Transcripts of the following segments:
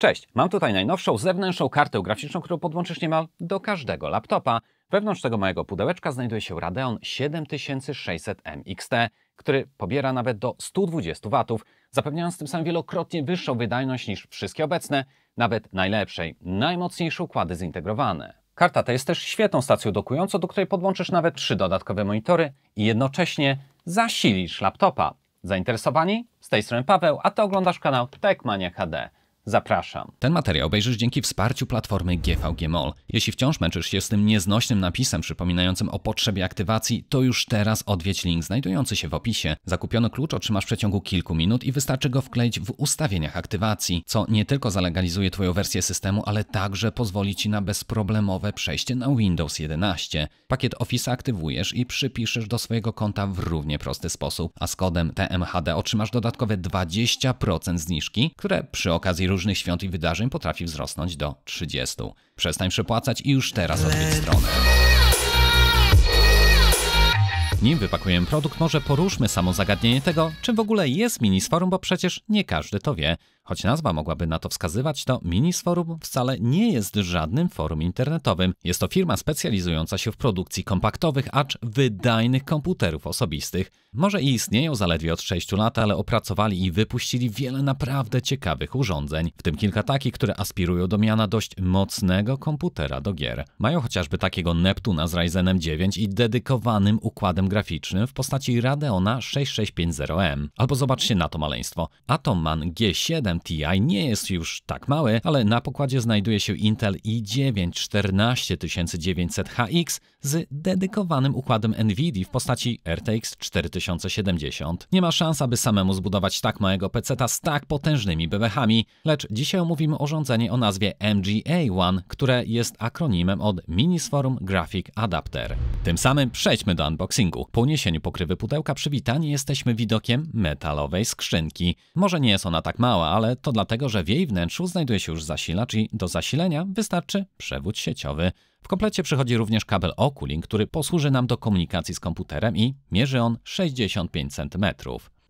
Cześć, mam tutaj najnowszą zewnętrzną kartę graficzną, którą podłączysz niemal do każdego laptopa. Wewnątrz tego mojego pudełeczka znajduje się Radeon 7600MXT, który pobiera nawet do 120 W, zapewniając tym samym wielokrotnie wyższą wydajność niż wszystkie obecne, nawet najlepszej, najmocniejsze układy zintegrowane. Karta ta jest też świetną stacją dokującą, do której podłączysz nawet trzy dodatkowe monitory i jednocześnie zasilisz laptopa. Zainteresowani? Z tej strony Paweł, a Ty oglądasz kanał Techmania HD. Zapraszam. Ten materiał obejrzysz dzięki wsparciu platformy GVG Mall. Jeśli wciąż męczysz się z tym nieznośnym napisem przypominającym o potrzebie aktywacji, to już teraz odwiedź link znajdujący się w opisie. Zakupiony klucz otrzymasz w przeciągu kilku minut i wystarczy go wkleić w ustawieniach aktywacji, co nie tylko zalegalizuje Twoją wersję systemu, ale także pozwoli Ci na bezproblemowe przejście na Windows 11. Pakiet Office aktywujesz i przypiszesz do swojego konta w równie prosty sposób, a z kodem TMHD otrzymasz dodatkowe 20% zniżki, które przy okazji różnych świąt i wydarzeń potrafi wzrosnąć do 30. Przestań przepłacać i już teraz odwiedź stronę. Nim wypakujemy produkt, może poruszmy samo zagadnienie tego, czym w ogóle jest minisforum, bo przecież nie każdy to wie. Choć nazwa mogłaby na to wskazywać, to Minisforum wcale nie jest żadnym forum internetowym. Jest to firma specjalizująca się w produkcji kompaktowych, acz wydajnych komputerów osobistych. Może i istnieją zaledwie od 6 lat, ale opracowali i wypuścili wiele naprawdę ciekawych urządzeń, w tym kilka takich, które aspirują do miana dość mocnego komputera do gier. Mają chociażby takiego Neptuna z Ryzenem 9 i dedykowanym układem graficznym w postaci Radeona 6650M. Albo zobaczcie na to maleństwo. Atomman G7 TI nie jest już tak mały, ale na pokładzie znajduje się Intel i9 14900HX z dedykowanym układem NVIDII w postaci RTX 4070. Nie ma szans, aby samemu zbudować tak małego peceta z tak potężnymi bebechami, lecz dzisiaj omówimy urządzenie o nazwie MGA1, które jest akronimem od Minisforum Graphic Adapter. Tym samym przejdźmy do unboxingu. Po uniesieniu pokrywy pudełka przywitani jesteśmy widokiem metalowej skrzynki. Może nie jest ona tak mała, ale ale to dlatego, że w jej wnętrzu znajduje się już zasilacz i do zasilenia wystarczy przewód sieciowy. W komplecie przychodzi również kabel Oculink, który posłuży nam do komunikacji z komputerem i mierzy on 65 cm.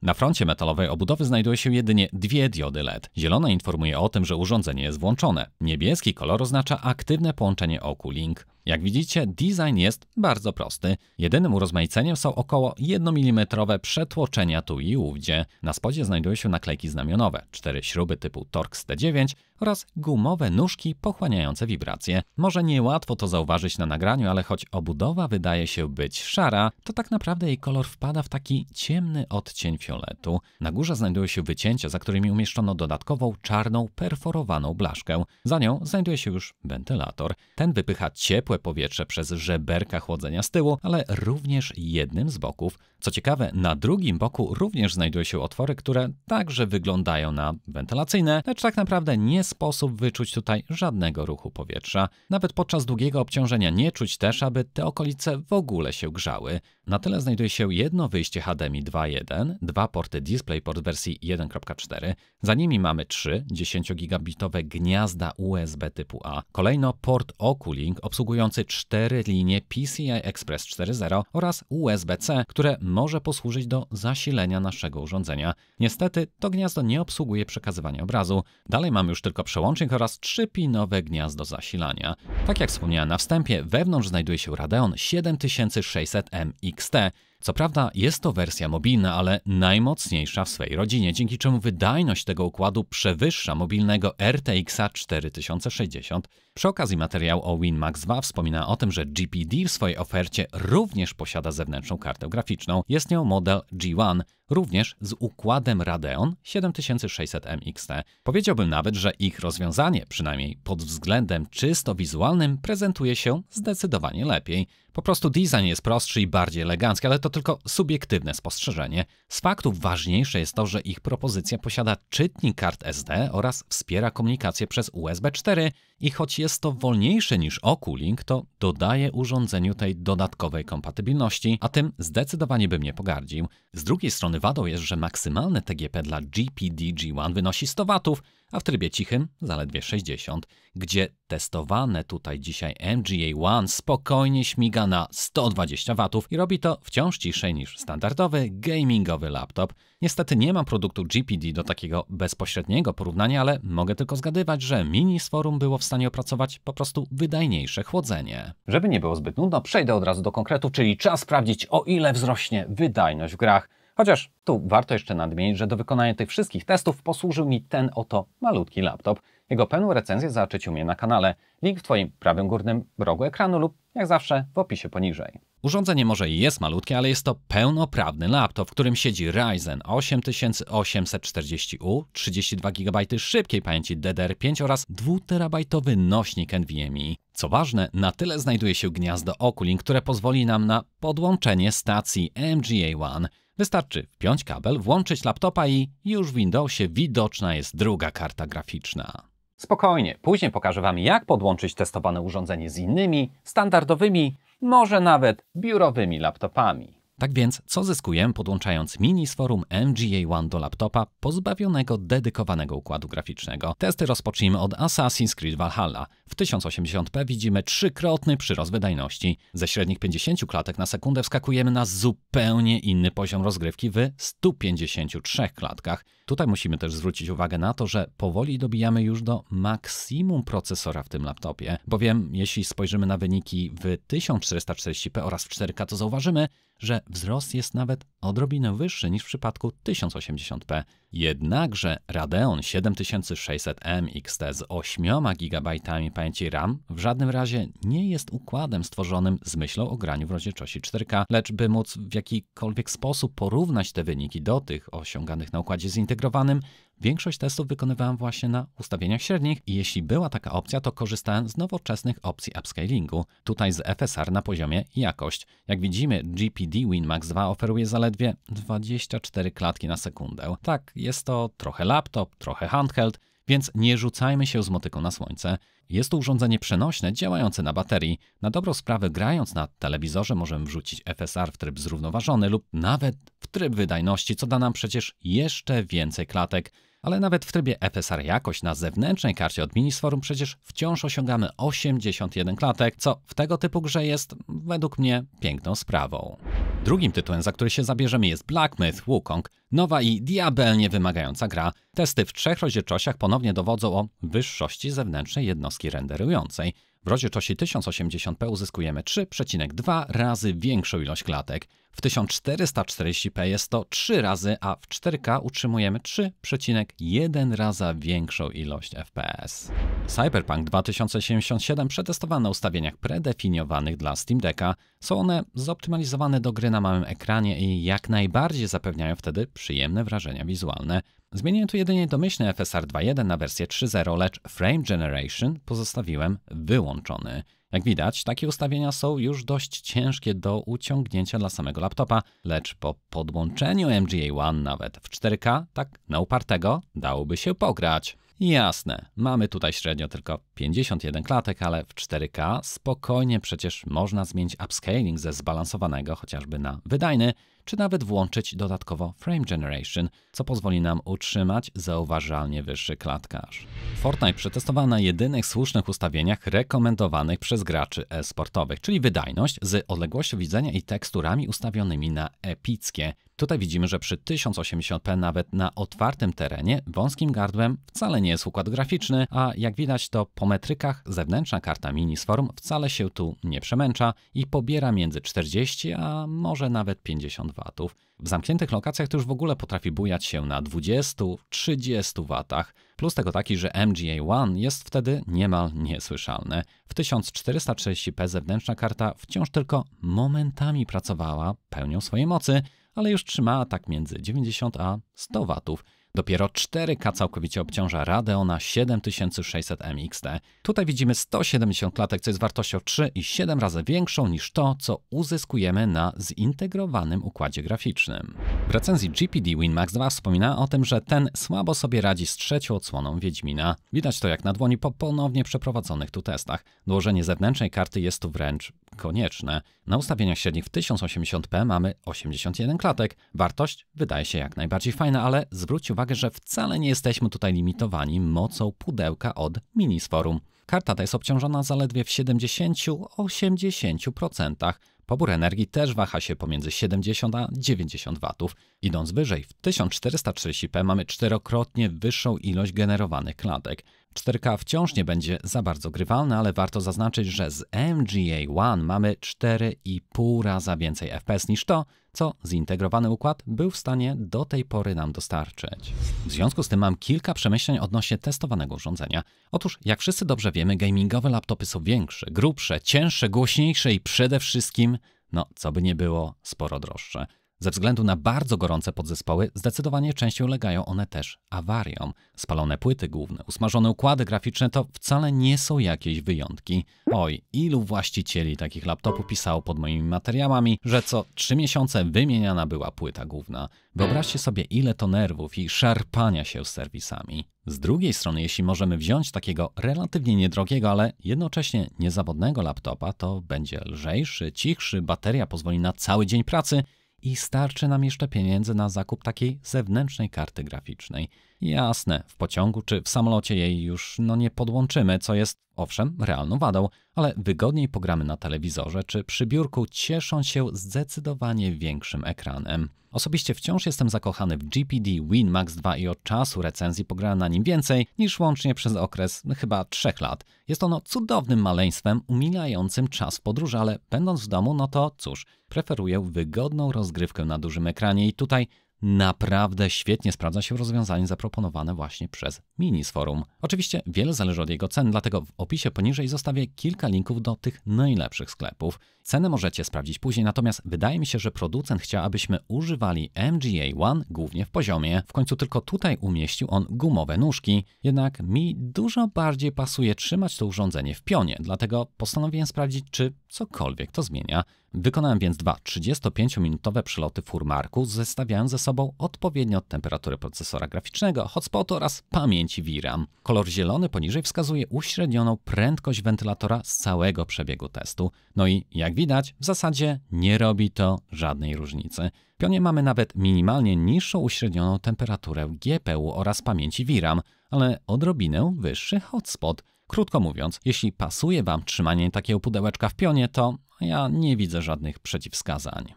Na froncie metalowej obudowy znajduje się jedynie dwie diody LED. Zielona informuje o tym, że urządzenie jest włączone. Niebieski kolor oznacza aktywne połączenie Oculink. Jak widzicie, design jest bardzo prosty. Jedynym urozmaiceniem są około 1 mm przetłoczenia tu i ówdzie. Na spodzie znajdują się naklejki znamionowe, cztery śruby typu Torx T9 oraz gumowe nóżki pochłaniające wibracje. Może niełatwo to zauważyć na nagraniu, ale choć obudowa wydaje się być szara, to tak naprawdę jej kolor wpada w taki ciemny odcień fioletu. Na górze znajdują się wycięcia, za którymi umieszczono dodatkową czarną perforowaną blaszkę. Za nią znajduje się już wentylator. Ten wypycha ciepłe powietrze przez żeberka chłodzenia z tyłu, ale również jednym z boków. Co ciekawe, na drugim boku również znajdują się otwory, które także wyglądają na wentylacyjne, lecz tak naprawdę nie sposób wyczuć tutaj żadnego ruchu powietrza. Nawet podczas długiego obciążenia nie czuć też, aby te okolice w ogóle się grzały. Na tyle znajduje się jedno wyjście HDMI 2.1, dwa porty DisplayPort wersji 1.4, za nimi mamy trzy 10-gigabitowe gniazda USB typu A, kolejno port Oculink obsługujący cztery linie PCI Express 4.0 oraz USB-C, które może posłużyć do zasilenia naszego urządzenia. Niestety to gniazdo nie obsługuje przekazywania obrazu. Dalej mamy już tylko przełącznik oraz trzypinowe gniazdo zasilania. Tak jak wspomniałem na wstępie, wewnątrz znajduje się Radeon 7600MX XT. Co prawda jest to wersja mobilna, ale najmocniejsza w swojej rodzinie, dzięki czemu wydajność tego układu przewyższa mobilnego RTX 4060. Przy okazji materiał o WinMax 2 wspomina o tym, że GPD w swojej ofercie również posiada zewnętrzną kartę graficzną. Jest nią model G1, również z układem Radeon 7600MXT. Powiedziałbym nawet, że ich rozwiązanie, przynajmniej pod względem czysto wizualnym, prezentuje się zdecydowanie lepiej. Po prostu design jest prostszy i bardziej elegancki, ale to tylko subiektywne spostrzeżenie. Z faktów ważniejsze jest to, że ich propozycja posiada czytnik kart SD oraz wspiera komunikację przez USB 4 i choć jest to wolniejsze niż Oculink, to dodaje urządzeniu tej dodatkowej kompatybilności, a tym zdecydowanie bym nie pogardził. Z drugiej strony wadą jest, że maksymalne TGP dla GPD-G1 wynosi 100 W, a w trybie cichym zaledwie 60, gdzie testowane tutaj dzisiaj MGA1 spokojnie śmiga na 120 W i robi to wciąż ciszej niż standardowy gamingowy laptop. Niestety nie mam produktu GPD do takiego bezpośredniego porównania, ale mogę tylko zgadywać, że mini z forum było w stanie opracować po prostu wydajniejsze chłodzenie. Żeby nie było zbyt nudno, przejdę od razu do konkretu, czyli czas sprawdzić o ile wzrośnie wydajność w grach. Chociaż tu warto jeszcze nadmienić, że do wykonania tych wszystkich testów posłużył mi ten oto malutki laptop. Jego pełną recenzję zaczyć u mnie na kanale. Link w Twoim prawym górnym rogu ekranu lub jak zawsze w opisie poniżej. Urządzenie może i jest malutkie, ale jest to pełnoprawny laptop, w którym siedzi Ryzen 8840U, 32 GB szybkiej pamięci DDR5 oraz 2TB nośnik NVMe. Co ważne, na tyle znajduje się gniazdo Oculink, które pozwoli nam na podłączenie stacji MGA1. Wystarczy wpiąć kabel, włączyć laptopa i już w Windowsie widoczna jest druga karta graficzna. Spokojnie, później pokażę Wam, jak podłączyć testowane urządzenie z innymi, standardowymi, może nawet biurowymi laptopami. Tak więc, co zyskuję podłączając mini z forum MGA 1 do laptopa pozbawionego dedykowanego układu graficznego? Testy rozpocznijmy od Assassin's Creed Valhalla. W 1080p widzimy trzykrotny przyrost wydajności. Ze średnich 50 klatek na sekundę wskakujemy na zupełnie inny poziom rozgrywki w 153 klatkach. Tutaj musimy też zwrócić uwagę na to, że powoli dobijamy już do maksimum procesora w tym laptopie, bowiem jeśli spojrzymy na wyniki w 1440p oraz w 4K, to zauważymy, że wzrost jest nawet odrobinę wyższy niż w przypadku 1080p. Jednakże Radeon 7600M XT z 8 GB pamięci RAM w żadnym razie nie jest układem stworzonym z myślą o graniu w rozdzielczości 4K, lecz by móc w jakikolwiek sposób porównać te wyniki do tych osiąganych na układzie zintegrowanym, Większość testów wykonywałem właśnie na ustawieniach średnich i jeśli była taka opcja, to korzystałem z nowoczesnych opcji upscalingu, tutaj z FSR na poziomie jakość. Jak widzimy, GPD WinMax 2 oferuje zaledwie 24 klatki na sekundę. Tak, jest to trochę laptop, trochę handheld, więc nie rzucajmy się z motyką na słońce. Jest to urządzenie przenośne działające na baterii. Na dobrą sprawę grając na telewizorze możemy wrzucić FSR w tryb zrównoważony lub nawet w tryb wydajności, co da nam przecież jeszcze więcej klatek. Ale nawet w trybie FSR jakość na zewnętrznej karcie od Minisforum przecież wciąż osiągamy 81 klatek, co w tego typu grze jest według mnie piękną sprawą. Drugim tytułem, za który się zabierzemy jest Black Myth Wukong, nowa i diabelnie wymagająca gra. Testy w trzech rozdzielczościach ponownie dowodzą o wyższości zewnętrznej jednostki renderującej. W rozdzielczości 1080p uzyskujemy 3,2 razy większą ilość klatek, w 1440p jest to 3 razy, a w 4K utrzymujemy 3,1 raza większą ilość FPS. Cyberpunk 2077 przetestowano na ustawieniach predefiniowanych dla Steam Decka. Są one zoptymalizowane do gry na małym ekranie i jak najbardziej zapewniają wtedy przyjemne wrażenia wizualne. Zmieniłem tu jedynie domyślny FSR 2.1 na wersję 3.0, lecz Frame Generation pozostawiłem wyłączony. Jak widać, takie ustawienia są już dość ciężkie do uciągnięcia dla samego laptopa, lecz po podłączeniu MGA One nawet w 4K, tak na upartego, dałoby się pograć. Jasne, mamy tutaj średnio tylko 51 klatek, ale w 4K spokojnie przecież można zmienić upscaling ze zbalansowanego chociażby na wydajny, czy nawet włączyć dodatkowo Frame Generation, co pozwoli nam utrzymać zauważalnie wyższy klatkaż. Fortnite przetestował na jedynych słusznych ustawieniach rekomendowanych przez graczy e-sportowych, czyli wydajność z odległością widzenia i teksturami ustawionymi na epickie. Tutaj widzimy, że przy 1080p nawet na otwartym terenie, wąskim gardłem wcale nie jest układ graficzny, a jak widać to po metrykach zewnętrzna karta mini z wcale się tu nie przemęcza i pobiera między 40 a może nawet 50 w. W zamkniętych lokacjach to już w ogóle potrafi bujać się na 20-30 watach, plus tego taki, że MGA1 jest wtedy niemal niesłyszalne. W 1430p zewnętrzna karta wciąż tylko momentami pracowała pełnią swojej mocy, ale już trzymała tak między 90 a 100 watów. Dopiero 4K całkowicie obciąża Radeona 7600 MXT. Tutaj widzimy 170 klatek, co jest wartością 3,7 i razy większą niż to, co uzyskujemy na zintegrowanym układzie graficznym. W recenzji GPD Winmax 2 wspomina o tym, że ten słabo sobie radzi z trzecią odsłoną Wiedźmina. Widać to jak na dłoni po ponownie przeprowadzonych tu testach. Dołożenie zewnętrznej karty jest tu wręcz konieczne. Na ustawieniach średnich w 1080p mamy 81 klatek. Wartość wydaje się jak najbardziej fajna, ale zwróć uwagę, że wcale nie jesteśmy tutaj limitowani mocą pudełka od Minisforum. Karta ta jest obciążona zaledwie w 70-80%. Pobór energii też waha się pomiędzy 70 a 90 W. Idąc wyżej, w 1440p mamy czterokrotnie wyższą ilość generowanych klatek. 4K wciąż nie będzie za bardzo grywalne, ale warto zaznaczyć, że z MGA One mamy 4,5 raza więcej FPS niż to, co zintegrowany układ był w stanie do tej pory nam dostarczyć. W związku z tym mam kilka przemyśleń odnośnie testowanego urządzenia. Otóż, jak wszyscy dobrze wiemy, gamingowe laptopy są większe, grubsze, cięższe, głośniejsze i przede wszystkim no co by nie było, sporo droższe. Ze względu na bardzo gorące podzespoły zdecydowanie częściej ulegają one też awariom. Spalone płyty główne, usmażone układy graficzne to wcale nie są jakieś wyjątki. Oj, ilu właścicieli takich laptopów pisało pod moimi materiałami, że co trzy miesiące wymieniana była płyta główna. Wyobraźcie sobie ile to nerwów i szarpania się z serwisami. Z drugiej strony, jeśli możemy wziąć takiego relatywnie niedrogiego, ale jednocześnie niezawodnego laptopa, to będzie lżejszy, cichszy, bateria pozwoli na cały dzień pracy i starczy nam jeszcze pieniędzy na zakup takiej zewnętrznej karty graficznej. Jasne, w pociągu czy w samolocie jej już no nie podłączymy, co jest owszem realną wadą, ale wygodniej pogramy na telewizorze czy przy biurku, ciesząc się zdecydowanie większym ekranem. Osobiście wciąż jestem zakochany w GPD Winmax 2 i od czasu recenzji pograłem na nim więcej niż łącznie przez okres no, chyba 3 lat. Jest ono cudownym maleństwem umilającym czas podróży, ale będąc w domu, no to cóż, preferuję wygodną rozgrywkę na dużym ekranie i tutaj naprawdę świetnie sprawdza się rozwiązanie zaproponowane właśnie przez Mini forum. Oczywiście wiele zależy od jego cen, dlatego w opisie poniżej zostawię kilka linków do tych najlepszych sklepów. Cenę możecie sprawdzić później, natomiast wydaje mi się, że producent chciał, abyśmy używali MGA One głównie w poziomie. W końcu tylko tutaj umieścił on gumowe nóżki, jednak mi dużo bardziej pasuje trzymać to urządzenie w pionie, dlatego postanowiłem sprawdzić, czy cokolwiek to zmienia. Wykonałem więc dwa 35-minutowe przeloty furmarku, zestawiając ze sobą odpowiednio temperaturę procesora graficznego, hotspotu oraz pamięci VRAM. Kolor zielony poniżej wskazuje uśrednioną prędkość wentylatora z całego przebiegu testu. No i jak widać, w zasadzie nie robi to żadnej różnicy. W pionie mamy nawet minimalnie niższą uśrednioną temperaturę GPU oraz pamięci VRAM, ale odrobinę wyższy hotspot – Krótko mówiąc, jeśli pasuje Wam trzymanie takiego pudełeczka w pionie, to ja nie widzę żadnych przeciwwskazań.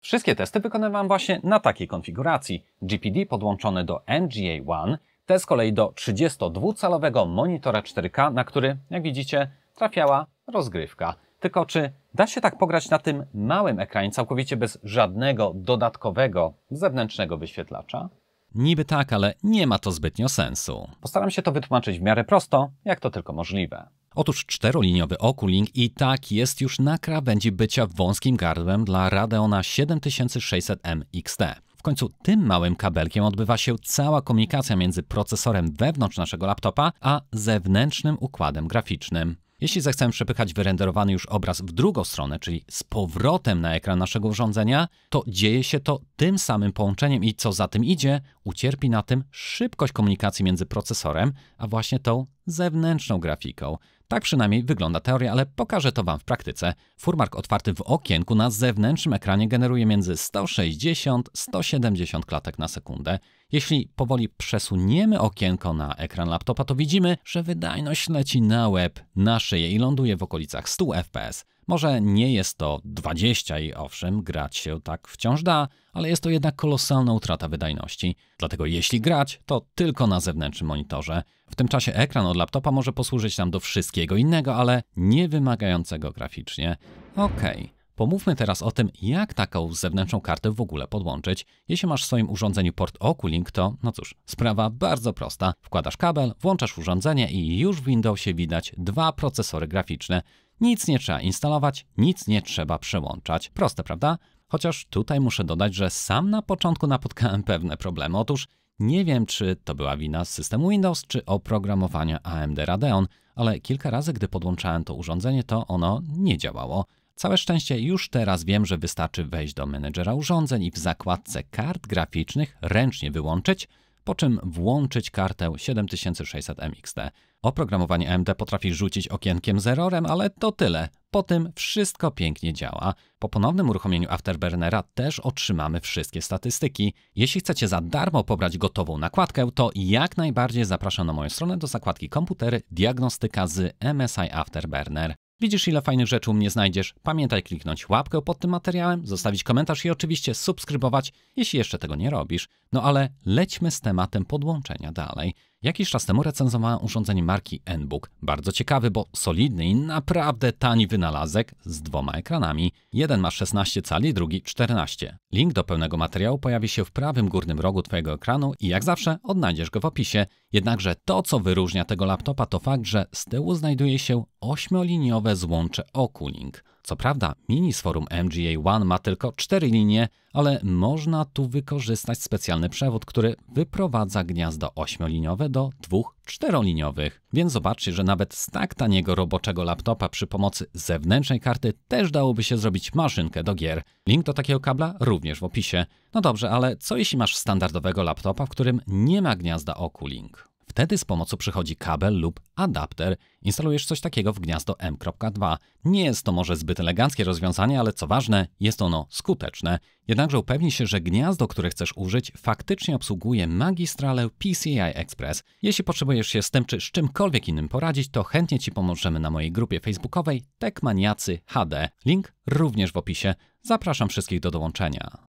Wszystkie testy wykonywałem właśnie na takiej konfiguracji. GPD podłączone do NGA One, te z kolei do 32-calowego monitora 4K, na który, jak widzicie, trafiała rozgrywka. Tylko czy da się tak pograć na tym małym ekranie całkowicie bez żadnego dodatkowego zewnętrznego wyświetlacza? Niby tak, ale nie ma to zbytnio sensu. Postaram się to wytłumaczyć w miarę prosto, jak to tylko możliwe. Otóż czteroliniowy Oculink i tak jest już na krawędzi bycia wąskim gardłem dla Radeona 7600M XT. W końcu tym małym kabelkiem odbywa się cała komunikacja między procesorem wewnątrz naszego laptopa a zewnętrznym układem graficznym. Jeśli zechcemy przepychać wyrenderowany już obraz w drugą stronę, czyli z powrotem na ekran naszego urządzenia, to dzieje się to tym samym połączeniem i co za tym idzie, ucierpi na tym szybkość komunikacji między procesorem, a właśnie tą zewnętrzną grafiką. Tak przynajmniej wygląda teoria, ale pokażę to Wam w praktyce. Furmark otwarty w okienku na zewnętrznym ekranie generuje między 160-170 klatek na sekundę. Jeśli powoli przesuniemy okienko na ekran laptopa, to widzimy, że wydajność leci na łeb, na szyję i ląduje w okolicach 100 fps. Może nie jest to 20 i owszem, grać się tak wciąż da, ale jest to jednak kolosalna utrata wydajności. Dlatego jeśli grać, to tylko na zewnętrznym monitorze. W tym czasie ekran od laptopa może posłużyć nam do wszystkiego innego, ale nie wymagającego graficznie. Okej. Okay. Pomówmy teraz o tym, jak taką zewnętrzną kartę w ogóle podłączyć. Jeśli masz w swoim urządzeniu port Oculink, to no cóż, sprawa bardzo prosta. Wkładasz kabel, włączasz urządzenie i już w Windowsie widać dwa procesory graficzne. Nic nie trzeba instalować, nic nie trzeba przełączać. Proste, prawda? Chociaż tutaj muszę dodać, że sam na początku napotkałem pewne problemy. Otóż nie wiem, czy to była wina systemu Windows, czy oprogramowania AMD Radeon, ale kilka razy, gdy podłączałem to urządzenie, to ono nie działało. Całe szczęście już teraz wiem, że wystarczy wejść do menedżera urządzeń i w zakładce kart graficznych ręcznie wyłączyć, po czym włączyć kartę 7600MXT. Oprogramowanie AMD potrafi rzucić okienkiem z errorem, ale to tyle. Po tym wszystko pięknie działa. Po ponownym uruchomieniu Afterburnera też otrzymamy wszystkie statystyki. Jeśli chcecie za darmo pobrać gotową nakładkę, to jak najbardziej zapraszam na moją stronę do zakładki komputery diagnostyka z MSI Afterburner. Widzisz ile fajnych rzeczy u mnie znajdziesz. Pamiętaj kliknąć łapkę pod tym materiałem, zostawić komentarz i oczywiście subskrybować, jeśli jeszcze tego nie robisz. No ale lećmy z tematem podłączenia dalej. Jakiś czas temu recenzowałem urządzenie marki Nbook. Bardzo ciekawy, bo solidny i naprawdę tani wynalazek z dwoma ekranami. Jeden ma 16 cali, drugi 14. Link do pełnego materiału pojawi się w prawym górnym rogu Twojego ekranu i jak zawsze odnajdziesz go w opisie. Jednakże to, co wyróżnia tego laptopa to fakt, że z tyłu znajduje się ośmioliniowe złącze Oculink. Co prawda, mini forum MGA One ma tylko 4 linie, ale można tu wykorzystać specjalny przewód, który wyprowadza gniazdo ośmioliniowe do dwóch czteroliniowych. Więc zobaczcie, że nawet z tak taniego roboczego laptopa przy pomocy zewnętrznej karty też dałoby się zrobić maszynkę do gier. Link do takiego kabla również w opisie. No dobrze, ale co jeśli masz standardowego laptopa, w którym nie ma gniazda Oculink? Wtedy z pomocą przychodzi kabel lub adapter. Instalujesz coś takiego w gniazdo M.2. Nie jest to może zbyt eleganckie rozwiązanie, ale co ważne, jest ono skuteczne. Jednakże upewnij się, że gniazdo, które chcesz użyć, faktycznie obsługuje magistralę PCI Express. Jeśli potrzebujesz się z tym czy z czymkolwiek innym poradzić, to chętnie Ci pomożemy na mojej grupie facebookowej Techmaniacy HD. Link również w opisie. Zapraszam wszystkich do dołączenia.